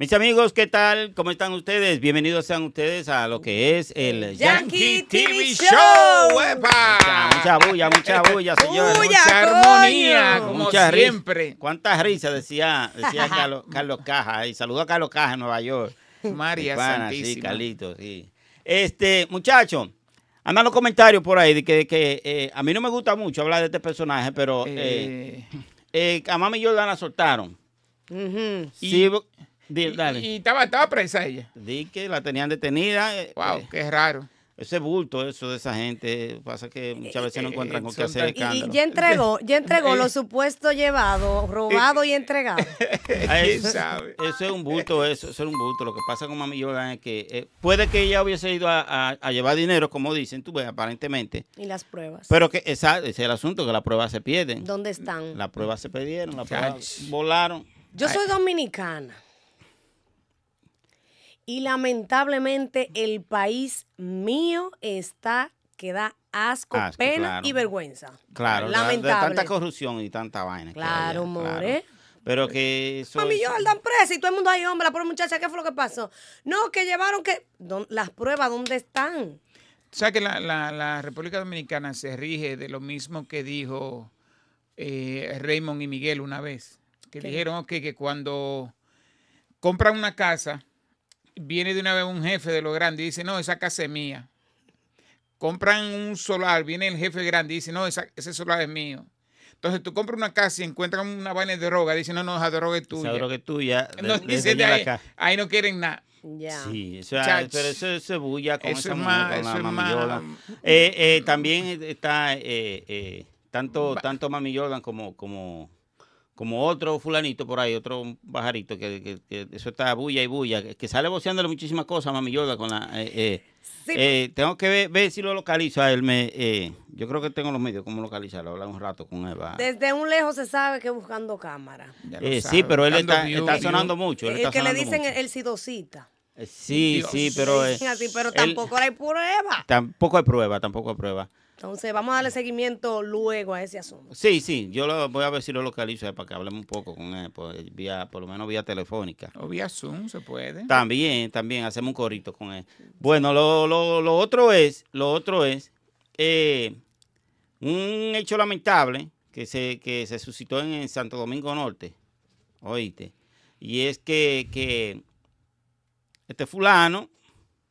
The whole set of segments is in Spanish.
Mis amigos, ¿qué tal? ¿Cómo están ustedes? Bienvenidos sean ustedes a lo que es el Yankee, TV Show. Mucha, bulla, mucha bulla, señores. mucha armonía, como siempre. ¿Cuántas risas decía, Carlos, Caja? Y saludo a Carlos Caja en Nueva York. María Santísima. Sí, Carlito, sí. Este, muchachos, andan los comentarios por ahí de que, eh, a mí no me gusta mucho hablar de este personaje, pero eh, eh. eh y yo la soltaron. sí, y, estaba, estaba presa ella. Di que la tenían detenida. Wow, eh, eh, qué raro. Ese bulto, eso de esa gente, pasa que muchas veces no eh, encuentran con qué hacer Y, ya entregó, ya entregó lo supuesto llevado, robado y entregado. Ah, eso, es un bulto, eso, es un bulto. Lo que pasa con Mami Jordan es que puede que ella hubiese ido a, llevar dinero, como dicen, tú ves, aparentemente. Y las pruebas. Pero que esa, ese es el asunto, que las pruebas se pierden. ¿Dónde están? Las pruebas se perdieron, las pruebas volaron. Yo soy dominicana. Y lamentablemente el país mío está que da asco, pena y vergüenza. Claro, lamentable. tanta corrupción y tanta vaina. Claro, more. Pero que eso. Mami, yo presa y todo el mundo hay hombre, la pobre muchacha, ¿qué fue lo que pasó? No, que llevaron que. Las pruebas, ¿dónde están? O sea que la, República Dominicana se rige de lo mismo que dijo eh, Raymond y Miguel una vez, que dijeron que cuando compran una casa, viene de una vez un jefe de lo grande y dice, no, esa casa es mía. Compran un solar, viene el jefe grande y dice, no, ese solar es mío. Entonces tú compras una casa y encuentras una vaina de droga, dice no, no, esa droga es tuya. droga es tuya. ahí, no quieren nada. Sí, pero eso, es bulla con esa mami mm. eh, eh, también está eh, tanto, tanto Mami Jordan como, como como otro fulanito por ahí, otro bajarito, que, eso está bulla y bulla, que sale boceándole muchísimas cosas Mami Yoda con la... Eh, eh, eh, pues. tengo que ver, si lo localizo a él. Me, yo creo que tengo los medios como localizarlo. Hablar un rato con Eva. Desde un lejos se sabe que buscando cámara. sí, pero él está, está sonando mucho. Él el que le dicen el sidocita. Sí, sí, pero... Sí, pero tampoco hay prueba. Tampoco hay prueba, tampoco hay prueba. Entonces, vamos a darle seguimiento luego a ese asunto. Sí, sí, yo lo, voy a ver si lo localizo eh, para que hablemos un poco con él, pues, por, lo menos vía telefónica. O vía Zoom se puede. También, también, hacemos un corrito con él. Bueno, lo, otro es, lo otro es, eh, un hecho lamentable que se, que se suscitó en, en Santo Domingo Norte, oíste, y es que, que este fulano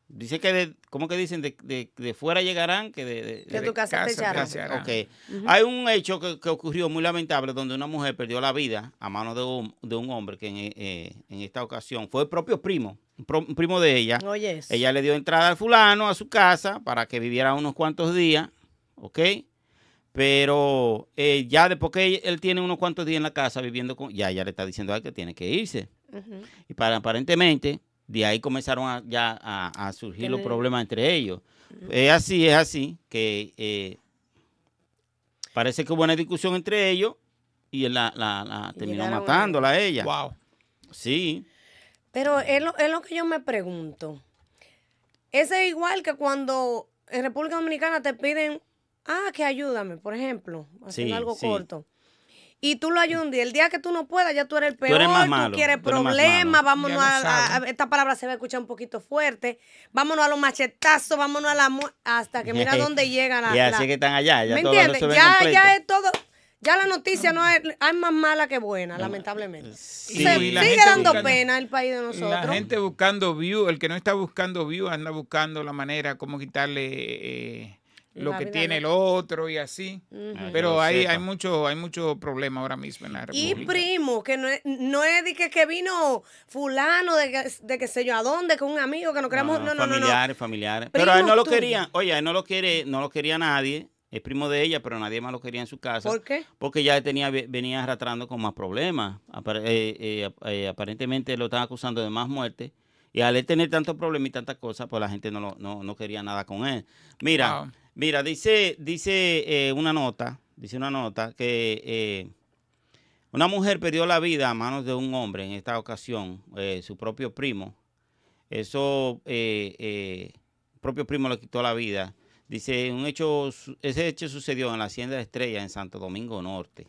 Dice que, de, ¿cómo que dicen? De, fuera llegarán, que de, de tu casa, Hay un hecho que, ocurrió muy lamentable donde una mujer perdió la vida a manos de un, hombre que eh, en, esta ocasión fue el propio primo, un, primo de ella. Oye. Ella le dio entrada al fulano a su casa para que viviera unos cuantos días, ¿ok? Pero eh, ya después que él tiene unos cuantos días en la casa viviendo con... Ya, ella le está diciendo a él que tiene que irse. Y para, aparentemente de ahí comenzaron a, ya a, surgir los problemas entre ellos. Es así, es así, que eh, parece que hubo una discusión entre ellos y la, la, terminó matándola a ella. Wow. Sí. Pero es lo, lo que yo me pregunto. es igual que cuando en República Dominicana te piden, ah, que ayúdame, por ejemplo, haciendo algo corto y tú lo día. El día que tú no puedas, ya tú eres el peor, tú, eres quieres problemas, vámonos a, Esta palabra se va a escuchar un poquito fuerte. Vámonos a los machetazos, vámonos a la... Hasta que mira dónde llegan la... Y así que están allá, ya ¿Me entiendes? Ya, ya es todo... Ya la noticia no es, Hay más mala que buena, ah, lamentablemente. Se sigue dando pena el país de nosotros. La gente buscando view, el que no está buscando view anda buscando la manera como quitarle eh, lo que tiene el otro y así. Pero hay, hay mucho, hay mucho problema ahora mismo en la República. Y primo, que no es, no es de que, vino fulano de que, de sé yo a dónde, con un amigo que no queremos. familiares, familiares. Pero él no lo quería. oye, él no lo quiere, no lo quería nadie. Es primo de ella, pero nadie más lo quería en su casa. ¿Por qué? Porque ya tenía, venía arrastrando con más problemas. Eh, eh, eh, aparentemente lo están acusando de más muerte. Y al él tener tantos problemas y tantas cosas, pues la gente no, no, quería nada con él. Mira, Mira, dice, dice eh, una nota, dice una nota que eh, una mujer perdió la vida a manos de un hombre en esta ocasión, eh, su propio primo. Eso, propio primo le quitó la vida. Dice, un hecho, ese hecho sucedió en la Hacienda Estrella, en Santo Domingo Norte.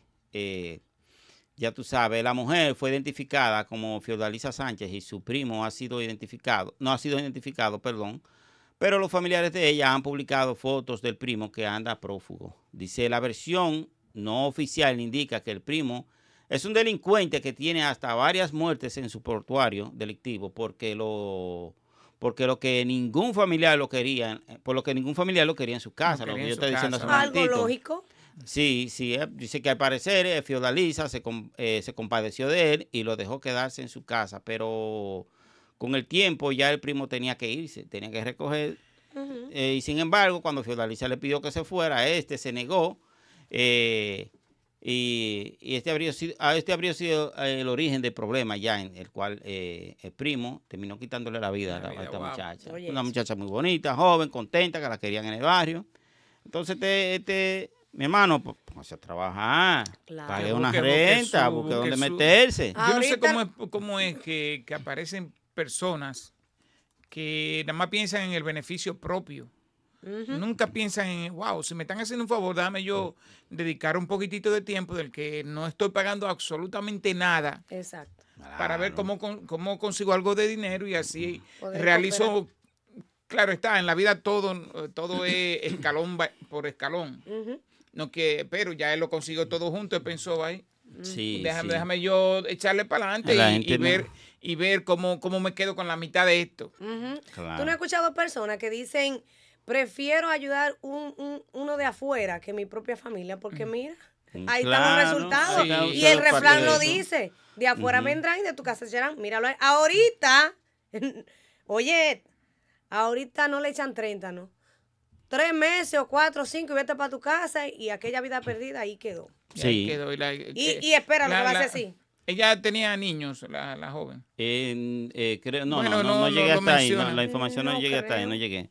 ya tú sabes, la mujer fue identificada como Fiordalisa Sánchez y su primo ha sido identificado, no ha sido identificado, perdón, pero los familiares de ella han publicado fotos del primo que anda prófugo. Dice, la versión no oficial indica que el primo es un delincuente que tiene hasta varias muertes en su portuario delictivo porque lo porque lo que ningún familiar lo quería, por lo que ningún familiar lo quería en su casa, Algo lógico. Sí, sí, eh, dice que al parecer eh, Fiodaliza se, eh, se compadeció de él y lo dejó quedarse en su casa, pero con el tiempo ya el primo tenía que irse, tenía que recoger. Eh, y sin embargo, cuando Fiodalicia le pidió que se fuera, este se negó. Eh, y, este habría sido, ah, este habría sido eh, el origen del problema ya en el cual el primo terminó quitándole la vida, a, esta muchacha. Una muchacha muy bonita, joven, contenta, que la querían en el barrio. Entonces, este, este mi hermano, pues, vamos a trabajar, pague una renta, busque, dónde meterse. Yo no sé cómo es, cómo es que, que, aparecen personas que nada más piensan en el beneficio propio. Nunca piensan en, wow, si me están haciendo un favor, dame yo dedicar un poquitito de tiempo del que no estoy pagando absolutamente nada. Exacto. Para ver cómo, cómo consigo algo de dinero y así realizo claro está, en la vida todo, todo es escalón por escalón. No que, pero ya él lo consiguió todo junto, él pensó ahí. Sí, déjame, yo echarle para adelante y, ver, y ver cómo, cómo me quedo con la mitad de esto. Tú no has escuchado personas que dicen, prefiero ayudar un, uno de afuera que mi propia familia, porque mm. mira, ahí están los resultados. y el refrán lo dice, de afuera vendrán y de tu casa serán. Míralo, eh, ahorita, oye, ahorita no le echan 30, ¿no? Tres meses o cuatro o cinco y vete para tu casa y aquella vida perdida ahí quedó. Sí. y, va a ser así. Ella tenía niños, la, joven. no, no, llegué hasta ahí, la información no, llegué hasta ahí, no llegué.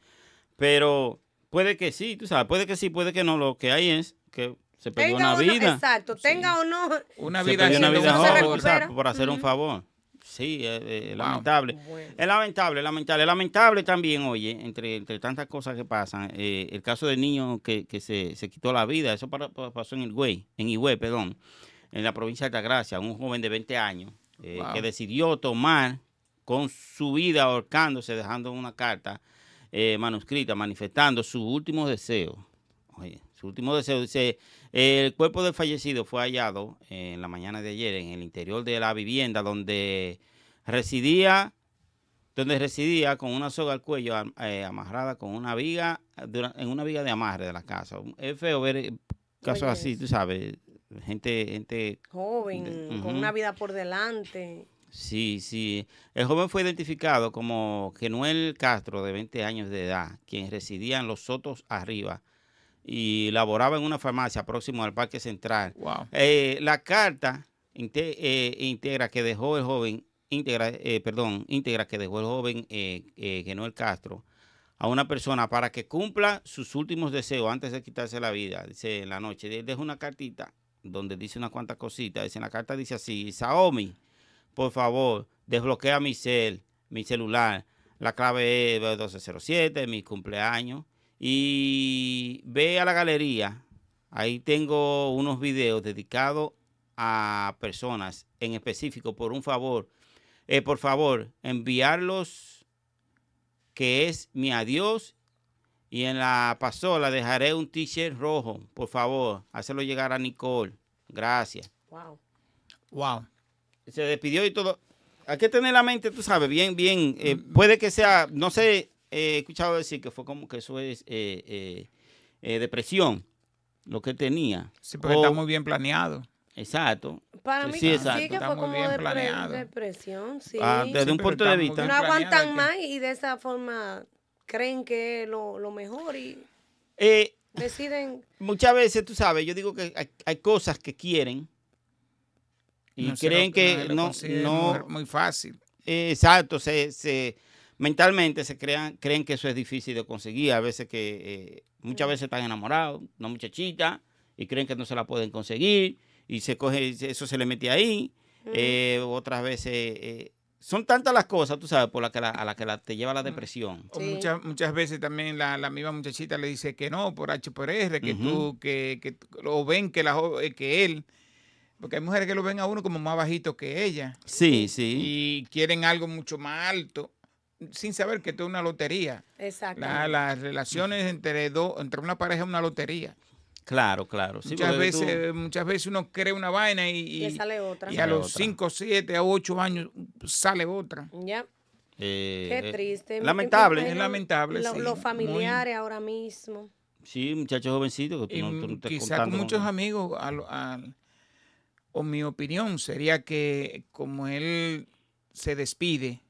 Pero puede que sí, tú sabes, puede que sí, puede que no. Lo que hay es que se perdió una vida. exacto, tenga o no. Una vida, una vida por hacer un favor. Sí, eh, eh, lamentable. Es lamentable, lamentable. lamentable también, oye, entre, entre tantas cosas que pasan, eh, el caso del niño que, que se, se, quitó la vida, eso para, pasó en el güey, en Igué, perdón en la provincia de Altagracia, un joven de 20 años, eh, que decidió tomar con su vida ahorcándose, dejando una carta eh, manuscrita, manifestando su último deseo. su último deseo dice, el cuerpo del fallecido fue hallado eh, en la mañana de ayer en el interior de la vivienda donde residía donde residía con una soga al cuello amarrada con una viga en una viga de amarre de la casa. Es feo ver casos así, tú sabes, gente, gente joven, con una vida por delante. Sí, sí. El joven fue identificado como Genuel Castro, de 20 años de edad, quien residía en Los Sotos Arriba y laboraba en una farmacia próximo al Parque Central. Eh, la carta eh, íntegra que dejó el joven, eh, perdón, integra que dejó el joven Genuel Castro a una persona para que cumpla sus últimos deseos antes de quitarse la vida, dice en la noche. Deja una cartita donde dice unas cuantas cositas. Dice, en la carta dice así, Saomi, por favor, desbloquea mi cel, mi celular. La clave es 1207, mi cumpleaños. Y ve a la galería. Ahí tengo unos videos dedicados a personas en específico. Por un favor, eh, por favor, enviarlos que es mi adiós y en la pasola dejaré un t-shirt rojo, por favor, hacerlo llegar a Nicole. Gracias. Wow. Wow. Se despidió y todo. Hay que tener la mente, tú sabes, bien, bien. Eh, mm. Puede que sea, no sé, eh, he escuchado decir que fue como que eso es eh, depresión, lo que tenía. Sí, porque está muy bien planeado. Exacto. Para mí sí, que fue como depresión, sí. Ah, desde un punto de vista. No aguantan más y de esa forma creen que es lo, lo mejor y... Eh, Deciden. Muchas veces, tú sabes, yo digo que hay, cosas que quieren y creen que no, no, muy fácil. exacto, se, se, mentalmente se crean, creen que eso es difícil de conseguir. A veces que eh, muchas mm. veces están enamorados, una muchachita, y creen que no se la pueden conseguir, y se coge, eso se le mete ahí. Mm. Eh, otras veces eh, son tantas las cosas, tú sabes, por las que a las que te lleva la depresión. muchas, muchas veces también la, misma muchachita le dice que no, por H por R, que tú, que, que, lo ven que, la, eh, que él, porque hay mujeres que lo ven a uno como más bajito que ella. Sí, sí. Y quieren algo mucho más alto, sin saber que esto es una lotería. Exacto. las relaciones entre, dos, entre una pareja es una lotería. Claro, claro. muchas, veces, muchas veces uno cree una vaina y, y a los 5, 7, 8 años sale otra. Ya. Eh, Qué eh, triste. Lamentable. Es lamentable. sí, los familiares ahora mismo. Sí, muchachos jovencitos. Que muchos amigos, o mi opinión sería que como él se despide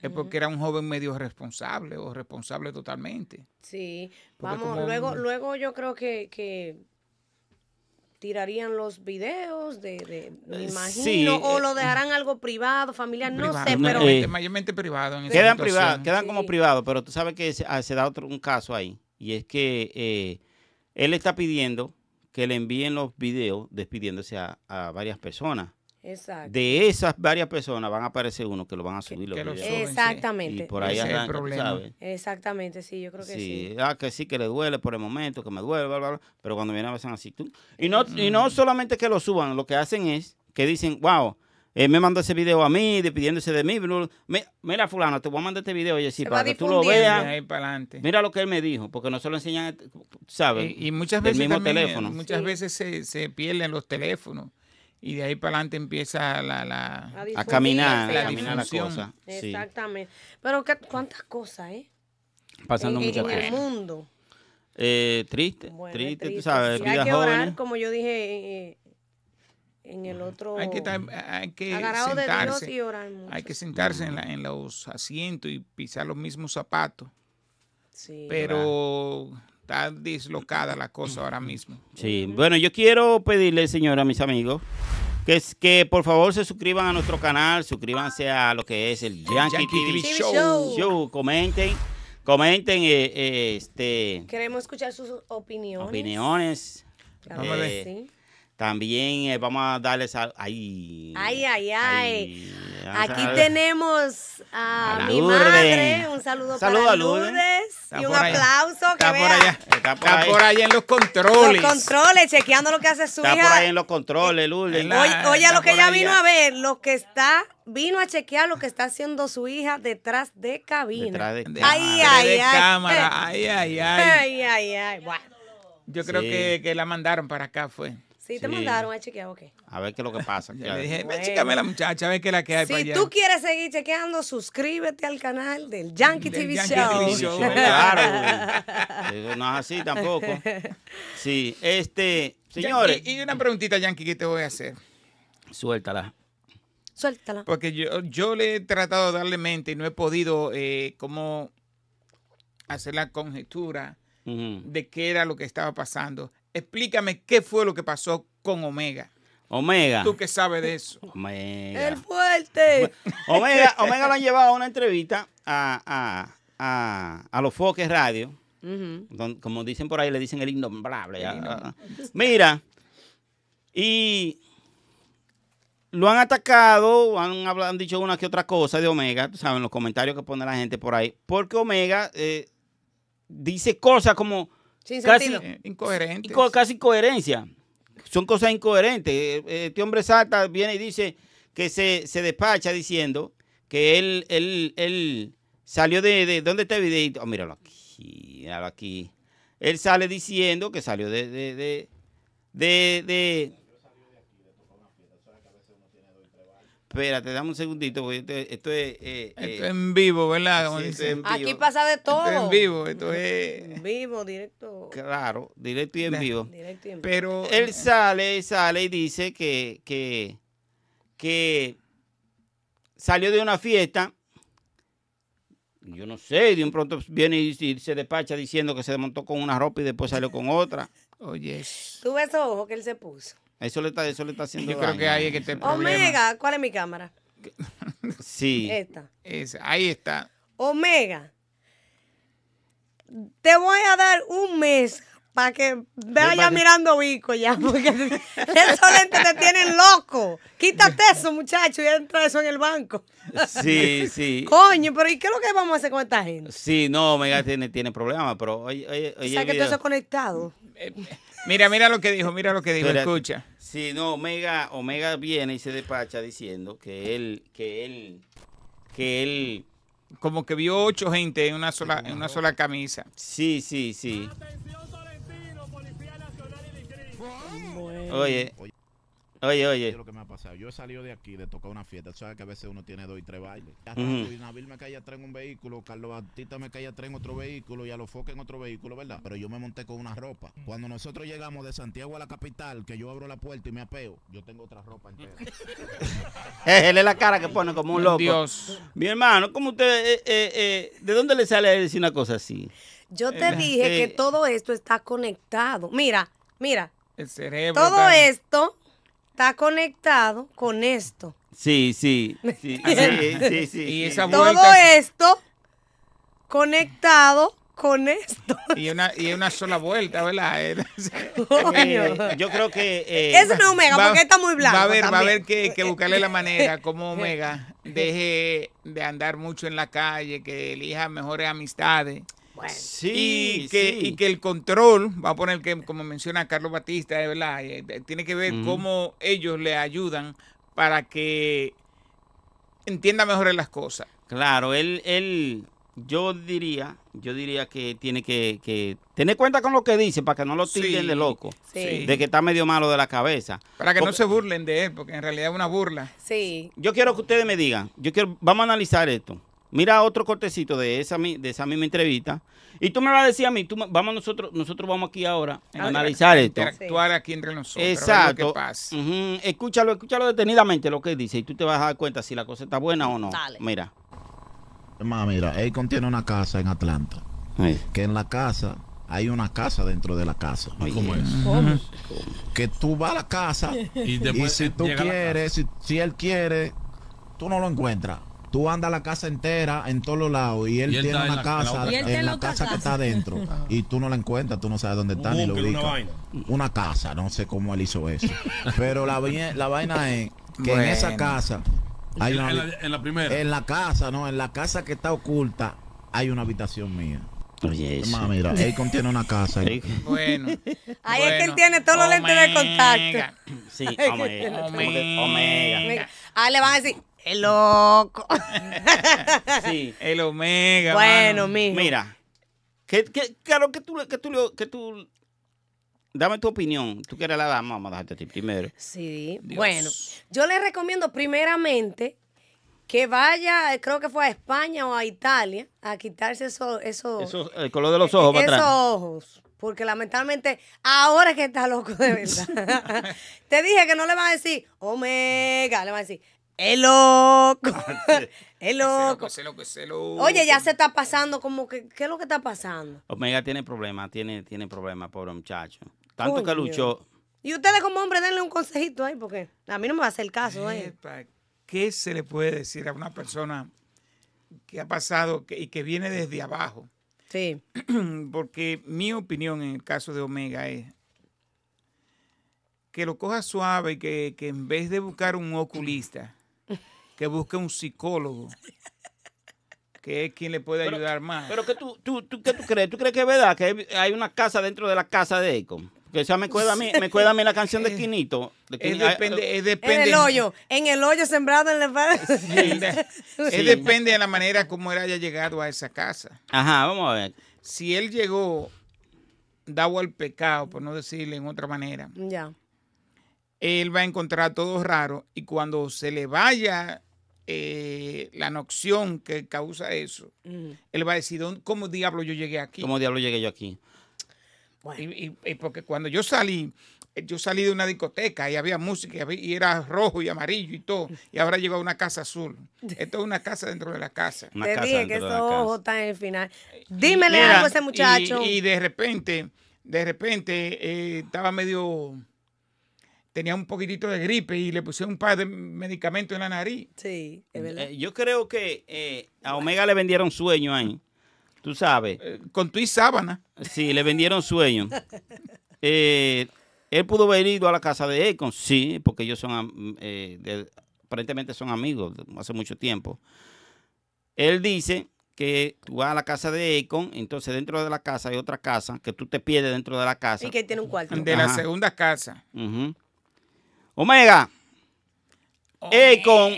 es porque era un joven medio responsable o responsable totalmente. Sí, vamos, luego, luego yo creo que, tirarían los videos de, me eh, imagino o eh, lo eh. dejarán algo privado familiar no sé pero mayormente privado quedan quedan como privados pero tú sabes que ah, se, da otro un caso ahí y es que él está pidiendo que le envíen los videos despidiéndose a varias personas de esas varias personas van a aparecer uno que lo van a subir. Exactamente. por ahí Exactamente, sí, yo creo que sí. Ah, que sí, que le duele por el momento, que me duele, bla, bla, Pero cuando viene a veces así. Tú... Y, no, y no solamente que lo suban, lo que hacen es que dicen, wow, eh, me mandó ese video a mí, despidiéndose de mí. mira, fulano, te voy a mandar este video, para que tú lo veas. Mira lo que él me dijo, porque no se lo enseñan, ¿sabes? Y, muchas veces, el mismo teléfono. muchas veces se pierden los teléfonos y de ahí para adelante empieza la, la a, caminar, a caminar la cosa. Exactamente. Pero ¿qué, cuántas cosas, ¿eh? Pasando muchas muchas en el mundo. Eh, triste, triste, tú sabes, Hay que orar, como yo dije eh, en el otro. Hay que, hay que sentarse. De Dios y orar mucho. Hay que sentarse en, los asientos y pisar los mismos zapatos. Sí, Pero está dislocada la cosa ahora mismo. Sí, bueno, yo quiero pedirle, señora, a mis amigos, que, es, que por favor se suscriban a nuestro canal, suscríbanse a lo que es el Yankee, TV, Show. Comenten, comenten, eh, eh, este... Queremos escuchar sus opiniones. Opiniones. Eh, también vamos a darles ahí. ay, ay, ay, Aquí tenemos a, mi madre. Un saludo, para Lourdes. y un aplauso está por allá. por, allá en los controles. controles, chequeando lo que hace su hija. Está por allá en los controles, Lourdes. Oye, lo que ella vino a ver, lo que está vino a chequear lo que está haciendo su hija detrás de cabina. Detrás de, ay, cámara. Ay, ay, ay. Yo creo que, que la mandaron para acá, fue. Sí, te mandaron a chequear, ok. A ver qué es lo que pasa. le dije, la muchacha, a ver qué es la que hay si para tú quieres seguir chequeando, suscríbete al canal del Yankee, TV, Show. claro. no es así tampoco. Sí, este, señores. y una preguntita, Yankee, que te voy a hacer. Suéltala. Suéltala. Porque yo, yo le he tratado de darle mente y no he podido eh, como hacer la conjetura de qué era lo que estaba pasando. Explícame qué fue lo que pasó con Omega. Omega. Tú que sabes de eso. Omega. El fuerte. Omega, Omega lo han llevado a una entrevista a, los Foques Radio. como dicen por ahí, le dicen el innombrable. Ah, ah. Mira, y lo han atacado, han, dicho una que otra cosa de Omega, saben, los comentarios que pone la gente por ahí, porque Omega eh, dice cosas como sin casi incoherente. casi incoherencia. Son cosas incoherentes. Eh, este hombre salta, viene y dice que se, despacha diciendo que él, él, salió de, de ¿Dónde está el videito? Oh, míralo aquí, Él sale diciendo que salió de, de te dame un segundito, porque esto, es... en vivo, ¿verdad? Aquí pasa de todo. Esto es en vivo, esto es... vivo, directo. Claro, directo y en vivo. Pero él sale, sale y dice que, que, salió de una fiesta, yo no sé, de un pronto viene y, se despacha diciendo que se desmontó con una ropa y después salió con otra. Oye. Oh, Tú ves que él se puso. Eso le está, eso le está haciendo. Yo creo que ahí que Omega, ¿cuál es mi cámara? sí. ahí está. Omega. Te voy a dar un mes para que vaya mirando bico ya, porque esos lentes te tienen loco. Quítate eso, muchacho, y entra eso en el banco. Sí, sí. Coño, pero ¿y qué es lo que vamos a hacer con esta gente? Sí, no, Omega tiene, tiene problemas, pero oye, oye, oye. O que tú has conectado. Eh, mira, mira lo que dijo, mira lo que dijo, escucha. Sí, no, Omega, Omega viene y se despacha diciendo que él, que él, que él. Como que vio ocho gente en una sola, en una sola camisa. Sí, sí, sí. Atención, Policía Nacional y Oye. Oye, oye. lo que me ha pasado. Yo he salido de aquí de tocar una fiesta. sabes que a veces uno tiene dos y tres bailes. Nabil me caía atrás en un vehículo, Carlos Batista me caía atrás en otro vehículo y a los en otro vehículo, ¿verdad? Pero yo me monté con una ropa. Mm. Cuando nosotros llegamos de Santiago a la capital, que yo abro la puerta y me apeo, yo tengo otra ropa entera. Eh, él es la cara que pone como un loco. Dios. Mi hermano, ¿cómo usted, eh, eh, de dónde le sale decir una cosa así? Yo te dije que todo esto está conectado. Mira, mira. El cerebro. Todo esto está conectado con esto. Sí, sí. sí, sí, sí, sí Todo esto conectado con esto. Y una, y una sola vuelta, ¿verdad? Eh, yo creo que... Eh, Eso no es Omega, porque está muy blanco. Va a ver, va a haber que, que, buscarle la manera como Omega deje de andar mucho en la calle, que elija mejores amistades y que, y que el control, va a poner que, como menciona Carlos Batista, eh, tiene que ver cómo ellos le ayudan para que entienda mejor las cosas. Claro, él, él, yo diría, yo diría que tiene que, tener cuenta con lo que dice para que no lo tilden de loco, de que está medio malo de la cabeza. Para que no se burlen de él, porque en realidad es una burla. Sí. Yo quiero que ustedes me digan, yo quiero, vamos a analizar esto. Mira otro cortecito de esa, de esa misma entrevista. Y tú me vas a decir a mí, vamos nosotros, nosotros vamos aquí ahora a, analizar esto. Interactuar aquí entre nosotros. Exacto. Escúchalo, escúchalo detenidamente lo que dice y tú te vas a dar cuenta si la cosa está buena o no. Dale. Mira. Más, mira, él contiene una casa en Atlanta. Que en la casa hay una casa dentro de la casa. ¿Cómo es? Que tú vas a la casa y, si tú quieres, si él quiere, tú no lo encuentras tú andas la casa entera en todos los lados y él, tiene una casa en la, casa, que está adentro ah. y tú no la encuentras, tú no sabes dónde está ni lo ubicas. Una, casa, no sé cómo él hizo eso. Pero la, la vaina es que en esa casa hay en, en, la primera. En la casa, no, en la casa que está oculta hay una habitación mía. Oye, Mami, mira, él contiene una casa. Bueno. Ahí es que él tiene todos los lentes de contacto. Sí, omega. omega. Ah, le van a decir, el loco. sí. El omega. Bueno, mijo. Mira. claro, que tú, que tú, que tú Dame tu opinión. Tú quieres la dama, vamos a dejarte a ti primero. Sí. Bueno, yo le recomiendo primeramente que vaya, creo que fue a España o a Italia, a quitarse eso, el color de los ojos. Esos ojos. Porque lamentablemente ahora es que está loco de verdad. Te dije que no le van a decir omega, le van a decir es loco. es loco. loco, loco, Oye, ya se está pasando como que, ¿qué es lo que está pasando? Omega tiene problemas, tiene, tiene problemas, pobre muchacho. Tanto que luchó. Y ustedes como hombre denle un consejito ahí, porque a mí no me va a hacer caso. Eh, ¿Qué se le puede decir a una persona que ha pasado y que viene desde abajo? Sí. Porque mi opinión en el caso de Omega es que lo coja suave, que, que en vez de buscar un oculista, que busque un psicólogo, que es quien le puede ayudar más. Pero que tú, tú, ¿qué tú crees? ¿Tú crees que es verdad que hay una casa dentro de la casa de eco Que sea, me cuela a mí, me mí la canción de Quinito. Eh, en el hoyo, en el hoyo sembrado en la sí, Es depende de la manera como él haya llegado a esa casa. Ajá, vamos a ver. Si él llegó dado al pecado, por no decirle en otra manera. Ya él va a encontrar todo raro y cuando se le vaya eh, la noción que causa eso, él va a decir, ¿cómo diablo yo llegué aquí? ¿Cómo diablo llegué yo aquí? Y, porque cuando yo salí, eh, yo salí de una discoteca y había música y, era rojo y amarillo y todo, y ahora llego a una casa azul. Esto es una casa dentro de la casa. Te dije que esos ojos en el final. Dímele algo a ese muchacho. Y, de repente, de repente eh, estaba medio tenía un poquitito de gripe y le pusieron un par de medicamentos en la nariz. Sí, es eh, verdad. yo creo que eh, a Omega le vendieron sueño ahí. Tú sabes. Eh, con tu y sábana. Sí, le vendieron sueño. él pudo haber ido a la casa de Econ, sí, porque ellos son, aparentemente son amigos hace mucho tiempo. Él dice que tú vas a la casa de Econ, entonces dentro de la casa hay otra casa que tú te pierdes dentro de la casa. Y que tiene un cuarto. De la segunda casa. Uh Omega, eh, Akon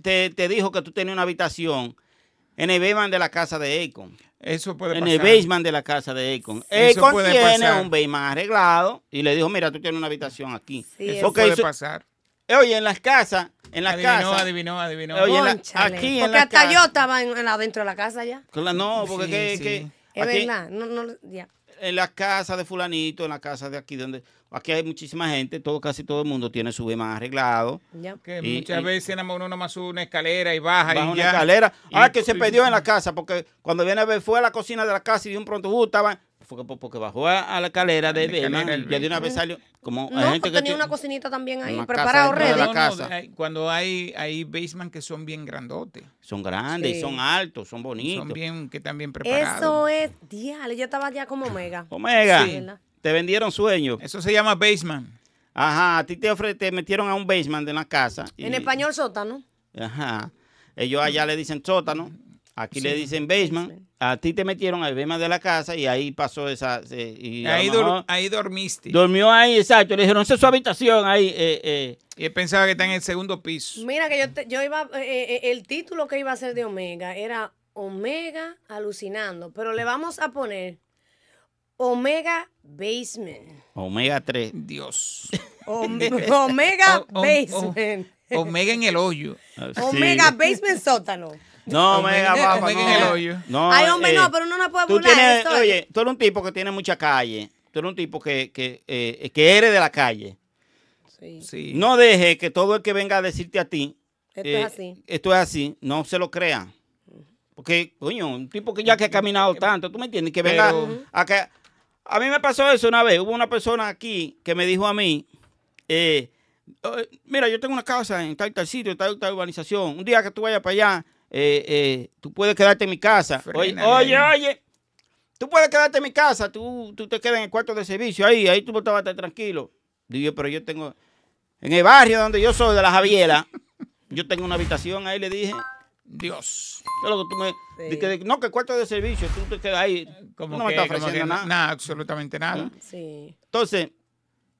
te, te, dijo que tú tenías una habitación en el basement de la casa de Econ. Eso puede pasar. En el basement de la casa de Akon. Eso tiene pasar. un basement arreglado y le dijo, mira, tú tienes una habitación aquí. Sí, eso puede pasar. Eh, oye, en las casas, en las adivinó, casas. Adivinó, adivinó, adivinó. Oye, aquí porque en la hasta casa. yo estaba en, adentro de la casa ya. no, porque que, es verdad, no, no, ya en la casa de fulanito, en la casa de aquí, donde aquí hay muchísima gente, todo casi todo el mundo tiene su más arreglado. Que muchas veces uno nomás sube una escalera y baja. baja y una escalera. Ah, que se perdió en la mm". casa, porque cuando viene a ver, fue a la cocina de la casa y de un pronto uh, estaban pues, porque bajó a, la calera de de una vez salió como no, hay pues tenía una cocinita también ahí preparada ready. No, cuando hay hay basement que son bien grandotes. Son grandes, y son altos, son bonitos. Son bien que también preparados. Eso es, diale, yo estaba ya como Omega. Omega. Te vendieron sueños. Eso se llama basement. Ajá, a ti te, ofre, te metieron a un basement de la casa. en español sótano. Ajá. Ellos allá le dicen sótano Aquí le dicen basement. A ti te metieron al basement de la casa y ahí pasó esa... Eh, ahí, dormiste. dormió ahí, exacto. Le dijeron, esa es su habitación ahí. Eh, eh". Y él pensaba que está en el segundo piso. Mira que yo, yo iba... el título que iba a ser de Omega era Omega alucinando. Pero le vamos a poner Omega Basement. Omega 3. Dios. Omega Basement. Omega en el hoyo. Ah, Omega Basement sótano. No, venga, papá, no. Ay, hombre, eh, no, pero uno no puede burlar. Oye, tú eres un tipo que tiene mucha calle. Tú eres un tipo que, que, eh, eres de la calle. Sí. No deje que todo el que venga a decirte a ti. Esto es eh, así. Esto es así. No se lo crea. Porque, coño, un tipo que ya que ha caminado tanto, tú me entiendes, que venga a mí me pasó eso una vez. Hubo una persona aquí que me dijo a mí, oh, mira, yo tengo una casa en tal, tal sitio, tal, tal urbanización. Un día que tú vayas para allá, eh, eh, tú puedes quedarte en mi casa. Oye, oye, tú puedes quedarte en mi casa, tú, tú te quedas en el cuarto de servicio ahí, ahí tú vas a estar tranquilo. Digo, pero yo tengo, en el barrio donde yo soy, de la Javiera yo tengo una habitación ahí, le dije, Dios. No, que el cuarto de servicio, tú te quedas ahí. no me estás ofreciendo nada. Nada, absolutamente nada. Sí. Entonces,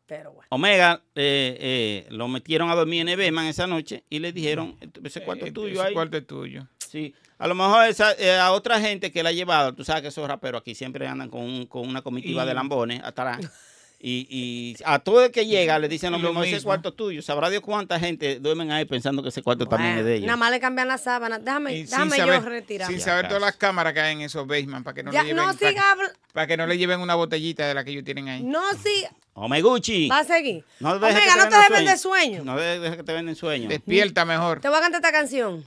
pero bueno. Omega eh, lo metieron a dormir en Ebeman esa noche y le dijeron, ese eh, cuarto es tuyo tuyo. Sí. A lo mejor eh, a otra gente que la ha llevado, tú sabes que esos raperos aquí siempre andan con, con una comitiva de lambones atrás. Y, a todo el que llega le dicen No, lo ese cuarto tuyo. Sabrá Dios cuánta gente duermen ahí pensando que ese cuarto también es de ella Nada más le cambian la sábana. Déjame, déjame yo retirar. Sin saber todas las cámaras que hay en esos basement para que no le lleven. para, que no le lleven una botellita de la que ellos tienen ahí. No siga. Gucci. Va a seguir. Omega, no te dejes vender sueño. No dejes que te venden sueño. Despierta mejor. Te voy a cantar esta canción.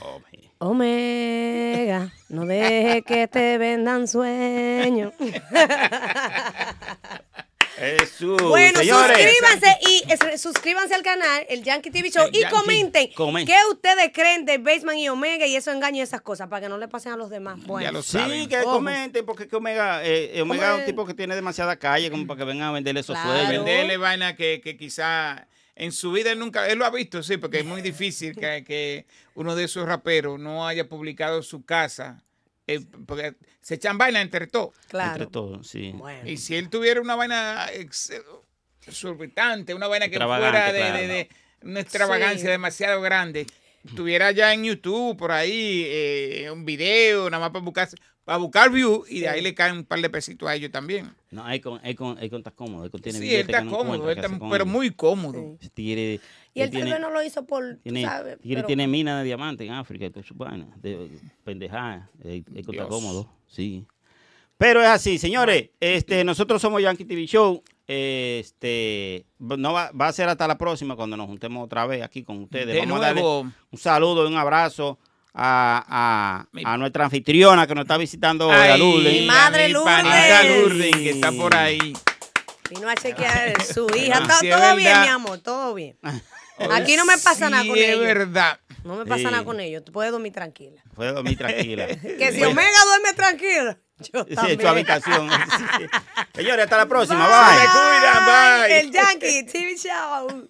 Omega. Omega, no dejes que te vendan sueño. bueno, suscríbanse y suscríbanse al canal, el Yankee TV Show, y comenten que qué ustedes creen de Baseman y Omega y eso engaño y esas cosas para que no le pasen a los demás. Bueno, sí, que comenten, porque Omega, eh, Omega es un tipo que tiene demasiada calle como para que vengan a venderle esos claro. Venderle vaina que, que quizá en su vida él nunca, él lo ha visto, sí, porque es muy difícil que, que uno de esos raperos no haya publicado su casa eh, porque se echan vaina entre todos. Claro. Entre sí. Y si él tuviera una vaina eh, exorbitante, una vaina que fuera de, de, una extravagancia demasiado grande, tuviera ya en YouTube, por ahí, eh, un video, nada más para buscar, para buscar view, y de ahí le caen un par de pesitos a ellos también. No, con con con está cómodo. Él tiene sí, él está cómodo, pero muy cómodo. Tiene y él, tiene, no lo hizo por. Tiene, sabes, tiene mina de diamante en África, de, pendejada. Eh, está cómodo, sí. Pero es así, señores. Este, nosotros somos Yankee TV Show. Este, no va, va, a ser hasta la próxima cuando nos juntemos otra vez aquí con ustedes. un saludo, y un abrazo a, nuestra anfitriona que nos está visitando a Mi madre Lourdes. que está por ahí. no a su hija. todo bien, mi amor, todo bien. Aquí no me pasa nada con ellos. Es verdad. No me pasa nada con ellos. Tú puedes dormir tranquila. Puedes dormir tranquila. que si Omega duerme tranquila. Yo sí, también. tu habitación. Señores, hasta la próxima. Bye. Bye. El Yankee TV Show.